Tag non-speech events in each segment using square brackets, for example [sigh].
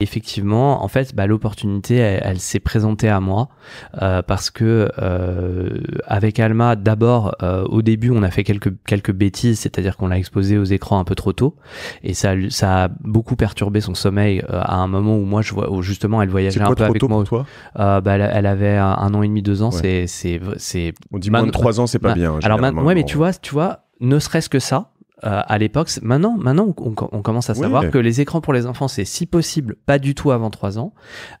effectivement, en fait, bah, l'opportunité, elle, s'est présentée à moi euh, parce que euh, avec Alma, d'abord, euh, au début, on a fait quelques quelques bêtises, c'est-à-dire qu'on l'a exposé aux écrans un peu trop tôt, et ça ça a beaucoup perturbé son sommeil à un moment où moi, je vois, justement, elle voyageait un peu avec tôt Pour toi bah, elle, avait un, an et demi, deux ans. C'est c'est c'est. On dit moins de trois ans, c'est pas bien. Hein, alors, ouais, mais tu vois, tu vois, ne serait-ce que ça euh, à l'époque. Maintenant, maintenant on, commence à savoir que les écrans pour les enfants, c'est si possible, pas du tout avant 3 ans,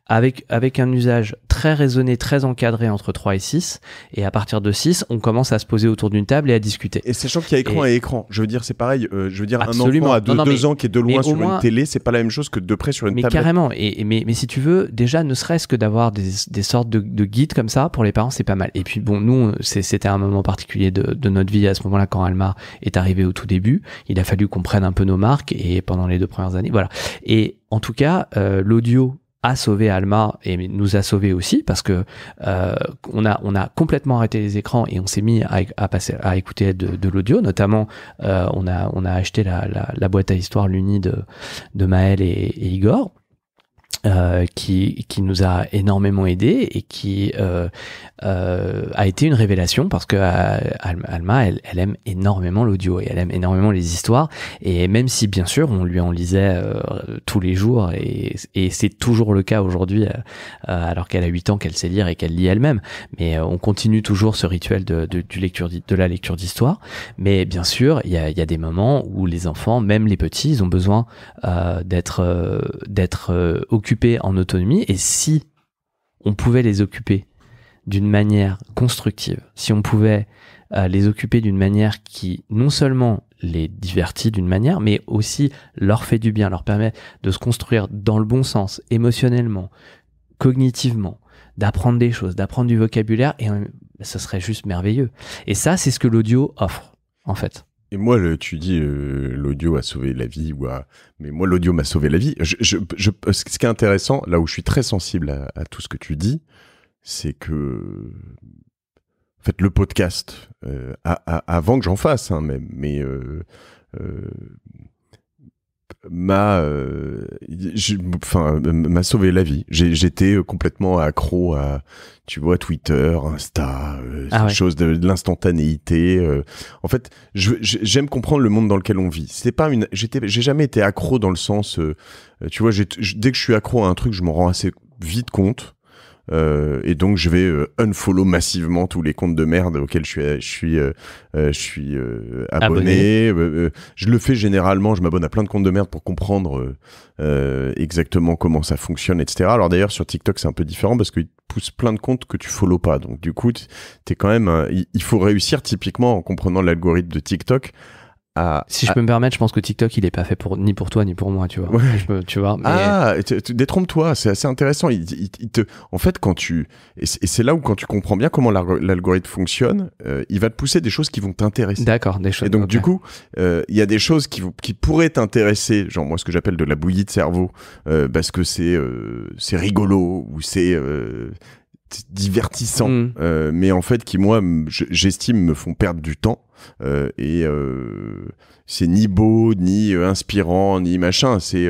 avec, avec un usage très raisonné, très encadré entre 3 et 6. Et à partir de 6, on commence à se poser autour d'une table et à discuter. Et sachant qu'il y a écran et... écran, je veux dire, c'est pareil. Euh, je veux dire, un enfant à 2 ans qui est de loin sur une télé, c'est pas la même chose que de près sur une mais Carrément. Et, mais, mais, si tu veux, déjà, ne serait-ce que d'avoir des, des, sortes de, de, guides comme ça pour les parents, c'est pas mal. Et puis, bon, nous, c'était un moment particulier de, de notre vie à ce moment-là quand Alma est arrivée au tout début. Il a fallu qu'on prenne un peu nos marques et pendant les deux premières années, voilà. Et en tout cas, euh, l'audio a sauvé Alma et nous a sauvés aussi parce que euh, on a on a complètement arrêté les écrans et on s'est mis à, passer à écouter de, l'audio notamment euh, on a on a acheté la, la, boîte à histoire l'uni de de Maël et Igor euh, qui, qui nous a énormément aidé et qui euh, euh, a été une révélation parce que euh, Alma, elle, elle aime énormément l'audio et elle aime énormément les histoires. Et même si, bien sûr, on lui en lisait euh, tous les jours et, et c'est toujours le cas aujourd'hui, alors qu'elle a 8 ans, qu'elle sait lire et qu'elle lit elle-même. Mais on continue toujours ce rituel de, de, du lecture, de la lecture d'histoire. Mais bien sûr, il y a, y a des moments où les enfants, même les petits, ils ont besoin d'être d'être occupés en autonomie et si on pouvait les occuper d'une manière constructive, si on pouvait euh, les occuper d'une manière qui non seulement les divertit d'une manière, mais aussi leur fait du bien, leur permet de se construire dans le bon sens, émotionnellement, cognitivement, d'apprendre des choses, d'apprendre du vocabulaire, et ça serait juste merveilleux. Et ça, c'est ce que l'audio offre, en fait. Et moi, tu dis euh, l'audio a sauvé la vie, ou mais moi, l'audio m'a sauvé la vie. ce qui est intéressant, là où je suis très sensible à, tout ce que tu dis, c'est que en fait, le podcast, euh, avant que j'en fasse, hein, même, mais euh, euh m'a euh, m'a sauvé la vie. J'étais euh, complètement accro à tu vois Twitter, Insta, euh, ah chose de, l'instantanéité. Euh. En fait, j'aime comprendre le monde dans lequel on vit. C'est pas une j'ai jamais été accro dans le sens euh, tu vois dès que je suis accro à un truc, je m'en rends assez vite compte. Euh, et donc, je vais euh, unfollow massivement tous les comptes de merde auxquels je suis, euh, je suis abonné. je le fais généralement, je m'abonne à plein de comptes de merde pour comprendre exactement comment ça fonctionne, etc. Alors d'ailleurs, sur TikTok, c'est un peu différent parce qu'ils poussent plein de comptes que tu follow pas. Donc, du coup, t'es quand même, il faut réussir typiquement en comprenant l'algorithme de TikTok ah, si je ah. peux me permettre, je pense que TikTok, il est pas fait pour ni pour toi ni pour moi, tu vois. Je tu vois. Ah, détrompe-toi, c'est assez intéressant. te... En fait, quand tu et c'est là où quand tu comprends bien comment l'algorithme fonctionne, euh, il va te pousser des choses qui vont t'intéresser. D'accord, des choses. Et donc du coup, euh, il y a des choses qui qui pourraient t'intéresser, genre moi ce que j'appelle de la bouillie de cerveau, euh, parce que c'est c'est rigolo ou c'est divertissant, mm. mais en fait qui moi j'estime me font perdre du temps. Euh, et euh, c'est ni beau, ni euh, inspirant, ni machin. C'est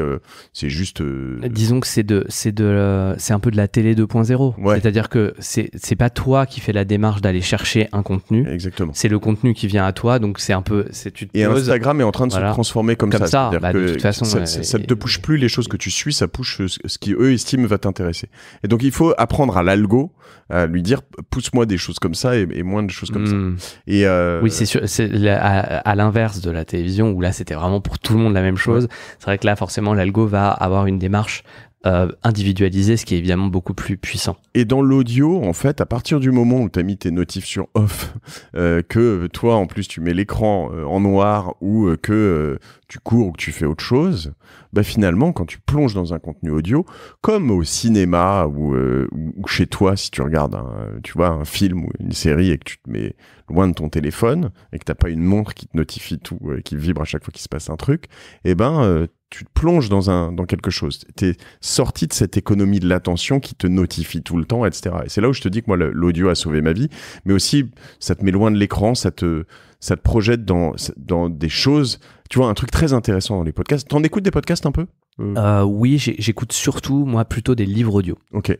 c'est juste. Disons que c'est de c'est de c'est un peu de la télé 2.0. C'est-à-dire que c'est c'est pas toi qui fais la démarche d'aller chercher un contenu. Exactement. C'est le contenu qui vient à toi. Donc c'est un peu c'est Et Instagram est en train de se transformer comme, ça. ça. Bah, de toute façon, ça, te touche plus les choses que tu suis, ça push ce qui eux estiment va t'intéresser. Et donc il faut apprendre à l'algo à lui dire pousse-moi des choses comme ça et, moins de choses comme ça. Hmm. Et euh, Oui, c'est sûr. C'est à, l'inverse de la télévision où là c'était vraiment pour tout le monde la même chose. C'est vrai que là forcément l'algo va avoir une démarche euh, individualiser, individualisé, ce qui est évidemment beaucoup plus puissant. Et dans l'audio, en fait, à partir du moment où tu as mis tes notifs sur off, [laughs] euh, que toi, en plus, tu mets l'écran euh, en noir ou que tu cours ou que tu fais autre chose, bah finalement, quand tu plonges dans un contenu audio, comme au cinéma ou, chez toi, si tu regardes un, tu vois, un film ou une série et que tu te mets loin de ton téléphone et que t'as pas une montre qui te notifie tout, et qui vibre à chaque fois qu'il se passe un truc, eh ben, tu te plonges dans un dans quelque chose. T'es sorti de cette économie de l'attention qui te notifie tout le temps, etc. Et c'est là où je te dis que moi l'audio a sauvé ma vie, mais aussi ça te met loin de l'écran, ça te ça te projette dans dans des choses. Tu vois un truc très intéressant dans les podcasts. T'en écoutes des podcasts un peu euh... euh oui, j'écoute surtout moi plutôt des livres audio. Ok,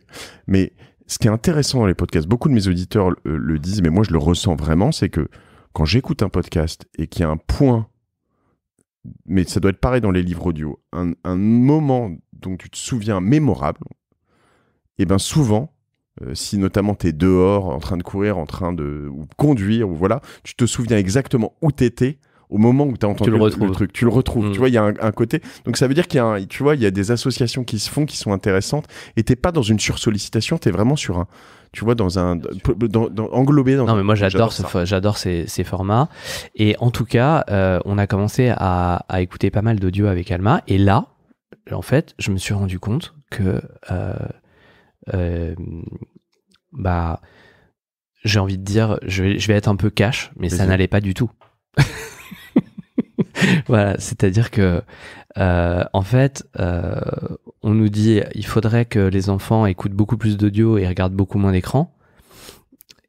mais ce qui est intéressant dans les podcasts, beaucoup de mes auditeurs le, euh, le disent, mais moi je le ressens vraiment, c'est que quand j'écoute un podcast et qu'il y a un point mais ça doit être pareil dans les livres audio, un, moment dont tu te souviens mémorable, et eh bien souvent, euh, si notamment tu es dehors, en train de courir, en train de conduire, ou voilà, tu te souviens exactement où t'étais étais au moment où tu as entendu le, truc, tu le retrouves. Mm. Tu vois, il y a un, côté. Donc ça veut dire qu'il y a, tu vois, il y a des associations qui se font qui sont intéressantes. Et t'es pas dans une sursollicitation, t'es vraiment sur un, tu vois, dans un, englobé dans. Non, mais moi j'adore, j'adore ces, formats. Et en tout cas, euh, on a commencé à, écouter pas mal d'audio avec Alma. Et là, en fait, je me suis rendu compte que, euh, euh, bah, j'ai envie de dire, je vais, être un peu cash, mais ça n'allait pas du tout. [laughs] Voilà, c'est-à-dire que, euh, en fait, euh, on nous dit il faudrait que les enfants écoutent beaucoup plus d'audio et regardent beaucoup moins d'écran.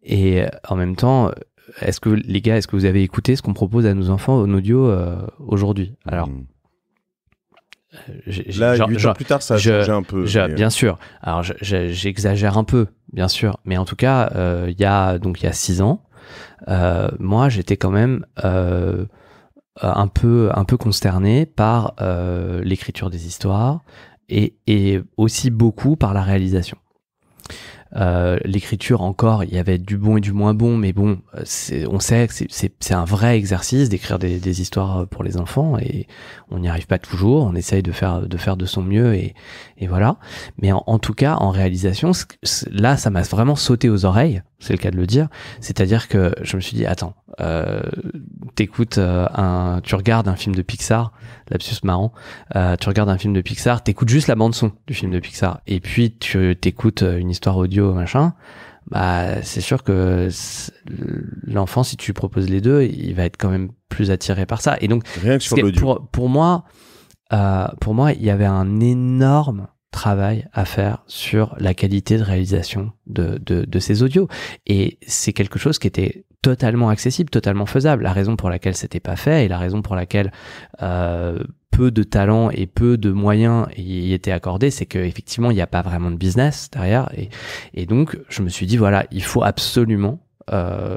Et euh, en même temps, est-ce que les gars, est-ce que vous avez écouté ce qu'on propose à nos enfants en audio aujourd'hui Alors. Hmm. Là, genre, ans plus tard, ça a un peu. Bien sûr. Alors, j'exagère un peu, bien sûr. Mais en tout cas, il y a donc il y a six ans, moi, j'étais quand même euh, un peu un peu consterné par euh, l'écriture des histoires et, et, aussi beaucoup par la réalisation. Euh, l'écriture encore, il y avait du bon et du moins bon, mais bon, on sait que c'est un vrai exercice d'écrire des, histoires pour les enfants et on n'y arrive pas toujours. On essaye de faire de faire de son mieux et, et voilà. Mais en, tout cas, en réalisation, là, ça m'a vraiment sauté aux oreilles c'est le cas de le dire. C'est-à-dire que je me suis dit, attends, euh, t'écoutes euh, un, tu regardes un film de Pixar, lapsus marrant, euh, tu regardes un film de Pixar, t'écoutes juste la bande son du film de Pixar, et puis tu t'écoutes euh, une histoire audio machin. Bah, c'est sûr que l'enfant, si tu proposes les deux, il va être quand même plus attiré par ça. Et donc, Rien que pour, pour moi, pour moi, il y avait un énorme travail à faire sur la qualité de réalisation de, de, de ces audios. Et c'est quelque chose qui était totalement accessible, totalement faisable. La raison pour laquelle c'était pas fait et la raison pour laquelle euh, peu de talent et peu de moyens y étaient accordés, c'est qu'effectivement, il n'y a pas vraiment de business derrière. Et, et, donc, je me suis dit, voilà, il faut absolument euh,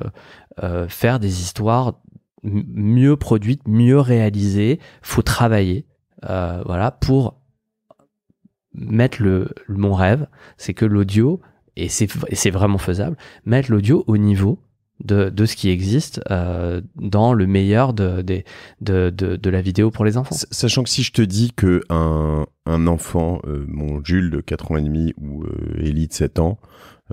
euh, faire des histoires mieux produites, mieux réalisées. faut travailler, euh, voilà, pour mettre le, mon rêve, c'est que l'audio, et c'est vraiment faisable, mettre l'audio au niveau de, de, ce qui existe euh, dans le meilleur de de, de, de, la vidéo pour les enfants. Sachant que si je te dis que un, un enfant, euh, mon Jules de 4 ans et demi ou euh, Ellie de 7 ans,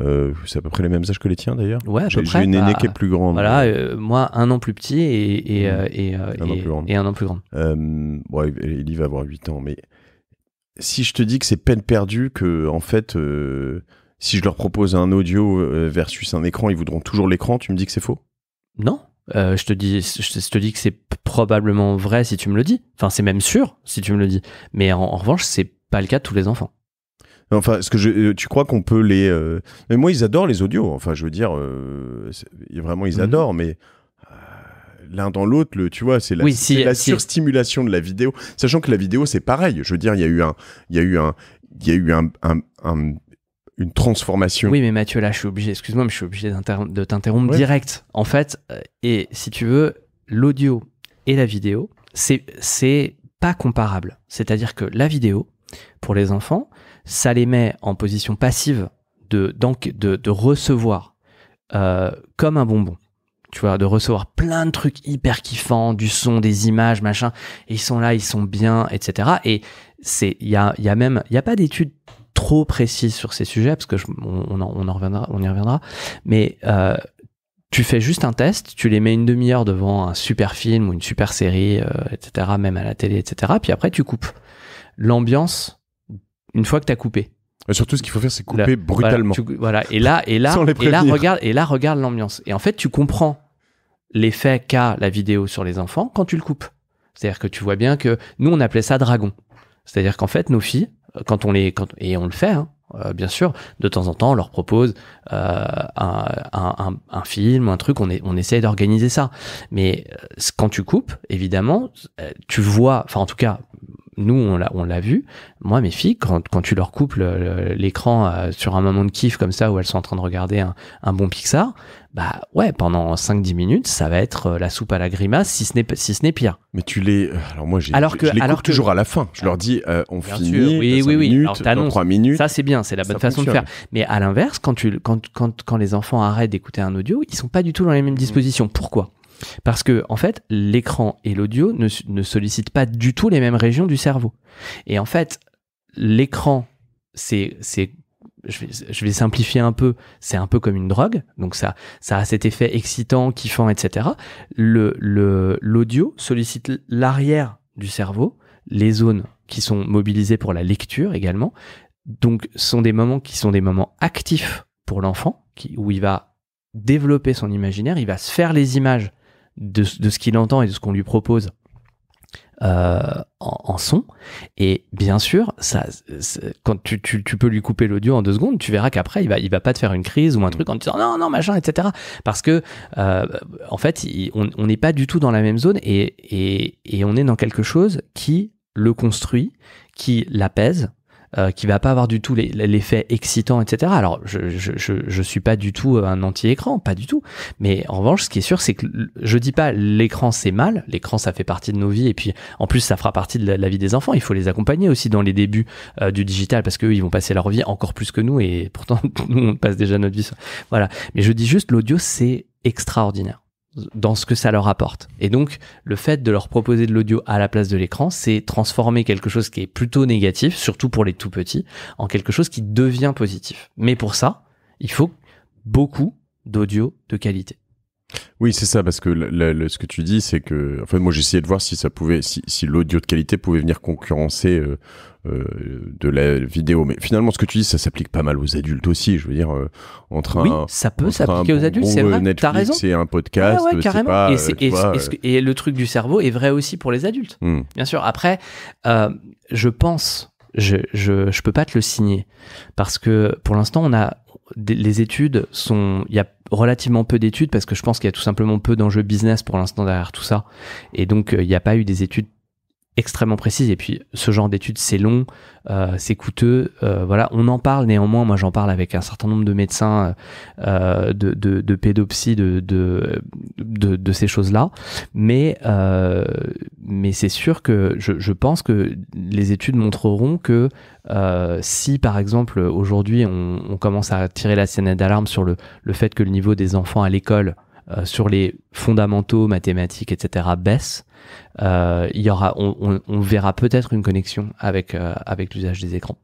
euh, c'est à peu près les mêmes âges que les tiens d'ailleurs. Ouais, J'ai une aînée bah, qui est plus grande. Voilà, moi un an plus petit et, et, mmh. et, un, an plus grand. bon, Ellie va avoir 8 ans, mais si je te dis que c'est peine perdue, que en fait, euh, si je leur propose un audio euh, versus un écran, ils voudront toujours l'écran, tu me dis que c'est faux Non. Euh, je, te dis, je, te dis que c'est probablement vrai si tu me le dis. Enfin, c'est même sûr si tu me le dis. Mais en, revanche, c'est pas le cas de tous les enfants. Enfin, ce que je, tu crois qu'on peut les. Mais moi, ils adorent les audios. Enfin, je veux dire, vraiment, ils mhm. adorent. Mais l'un dans l'autre, le, tu vois, c'est la, surstimulation de la vidéo. Sachant que la vidéo, c'est pareil. Je veux dire, il y a eu un, il y eu un, il eu une transformation. Oui, mais Mathieu, là, je suis obligé, excuse-moi, mais je suis obligé de t'interrompre direct. En fait, euh, et si tu veux, l'audio et la vidéo, c'est, c'est pas comparable. C'est-à-dire que la vidéo, pour les enfants, ça les met en position passive de, donc, de, recevoir euh, comme un bonbon tu vois, de recevoir plein de trucs hyper kiffants, du son, des images, machin. Et ils sont là, ils sont bien, etc. Et c'est, il y a, y a même, il y a pas d'études trop précises sur ces sujets parce que je, on, en, on, en, reviendra, on y reviendra. Mais euh, tu fais juste un test, tu les mets une demi-heure devant un super film ou une super série, euh, etc. Même à la télé, etc. Puis après, tu coupes l'ambiance une fois que tu as coupé surtout, ce qu'il faut faire, c'est couper brutalement. Voilà, et là, et là, [laughs] et là, regarde, et là, regarde l'ambiance. Et en fait, tu comprends l'effet qu'a la vidéo sur les enfants quand tu le coupes. C'est-à-dire que tu vois bien que nous, on appelait ça dragon. C'est-à-dire qu'en fait, nos filles, quand on les, quand, et on le fait, hein, euh, bien sûr, de temps en temps, on leur propose euh, un, film, un truc, on, est, on essaye d'organiser ça. Mais euh, quand tu coupes, évidemment, tu vois, enfin en tout cas, nous, on l'a, on l'a vu. Moi, mes filles, quand, tu leur coupes l'écran euh, sur un moment de kiff comme ça, où elles sont en train de regarder un, bon Pixar, bah ouais, pendant 5-10 minutes, ça va être euh, la soupe à la grimace, si ce n'est si ce n'est pire. Mais tu les, euh, alors moi, j'ai, alors que, je les coupe toujours à la fin. Je leur dis, on finit, sûr. oui, oui, oui, minutes, alors, 3 minutes. Ça c'est bien, c'est la bonne façon de faire. Mais à l'inverse, quand tu, quand, quand, quand les enfants arrêtent d'écouter un audio, ils sont pas du tout dans les mêmes mm. dispositions. Pourquoi parce que, en fait, l'écran et l'audio ne, ne sollicitent pas du tout les mêmes régions du cerveau. Et en fait, l'écran, c'est je vais, je vais, simplifier un peu, c'est un peu comme une drogue, donc ça, ça a cet effet excitant, kiffant, etc. L'audio le, l'audio sollicite l'arrière du cerveau, les zones qui sont mobilisées pour la lecture également, donc sont des moments qui sont des moments actifs pour l'enfant, où il va développer son imaginaire, il va se faire les images de, ce qu'il entend et de ce qu'on lui propose. Euh, en, son. Et bien sûr, ça, quand tu, peux lui couper l'audio en deux secondes, tu verras qu'après, il va, il va pas te faire une crise ou un mm. truc en te disant non, non, machin, etc. Parce que, euh, en fait, on n'est pas du tout dans la même zone et on est dans quelque chose qui le construit, qui l'apaise, euh, qui va pas avoir du tout l'effet excitant, etc. Alors, je, je, je, suis pas du tout euh, un anti-écran, pas du tout. Mais en revanche, ce qui est sûr, c'est que je dis pas l'écran c'est mal, l'écran ça fait partie de nos vies, et puis en plus ça fera partie de la, vie des enfants. Il faut les accompagner aussi dans les débuts euh, du digital parce qu'eux ils vont passer leur vie encore plus que nous, et pourtant [laughs] nous on passe déjà notre vie. Sur... Voilà. Mais je dis juste, l'audio c'est extraordinaire dans ce que ça leur apporte. Et donc, le fait de leur proposer de l'audio à la place de l'écran, c'est transformer quelque chose qui est plutôt négatif, surtout pour les tout petits, en quelque chose qui devient positif. Mais pour ça, il faut beaucoup d'audio de qualité. Oui, c'est ça, parce que ce que tu dis, c'est que, en fait, moi, j'essayais de voir si ça pouvait, si, l'audio de qualité pouvait venir concurrencer euh, euh, de la vidéo. Mais finalement, ce que tu dis, ça s'applique pas mal aux adultes aussi. Je veux dire, euh, entre un, oui, ça peut s'appliquer aux adultes, c'est vrai. T'as raison. C'est un podcast, ah ouais, carrément. Pas, et, le truc du cerveau est vrai aussi pour les adultes, hmm. bien sûr. Après, je pense, je, je, je peux pas te le signer parce que pour l'instant, on a les études sont, il y a relativement peu d'études parce que je pense qu'il y a tout simplement peu d'enjeux business pour l'instant derrière tout ça. Et donc, euh, il n'y a pas eu des études extrêmement précise. Et puis, ce genre d'études, c'est long, euh, c'est coûteux. Euh, voilà, on en parle néanmoins. Moi, j'en parle avec un certain nombre de médecins euh, de, de, de, pédopsie, de, de, de, ces choses-là. Mais, mais c'est sûr que je, je, pense que les études montreront que si, par exemple, aujourd'hui, on, on, commence à tirer la scène d'alarme sur le, le fait que le niveau des enfants à l'école euh, sur les fondamentaux mathématiques, etc., baisse, euh, il y aura, on, on verra peut-être une connexion avec, euh, avec l'usage des écrans.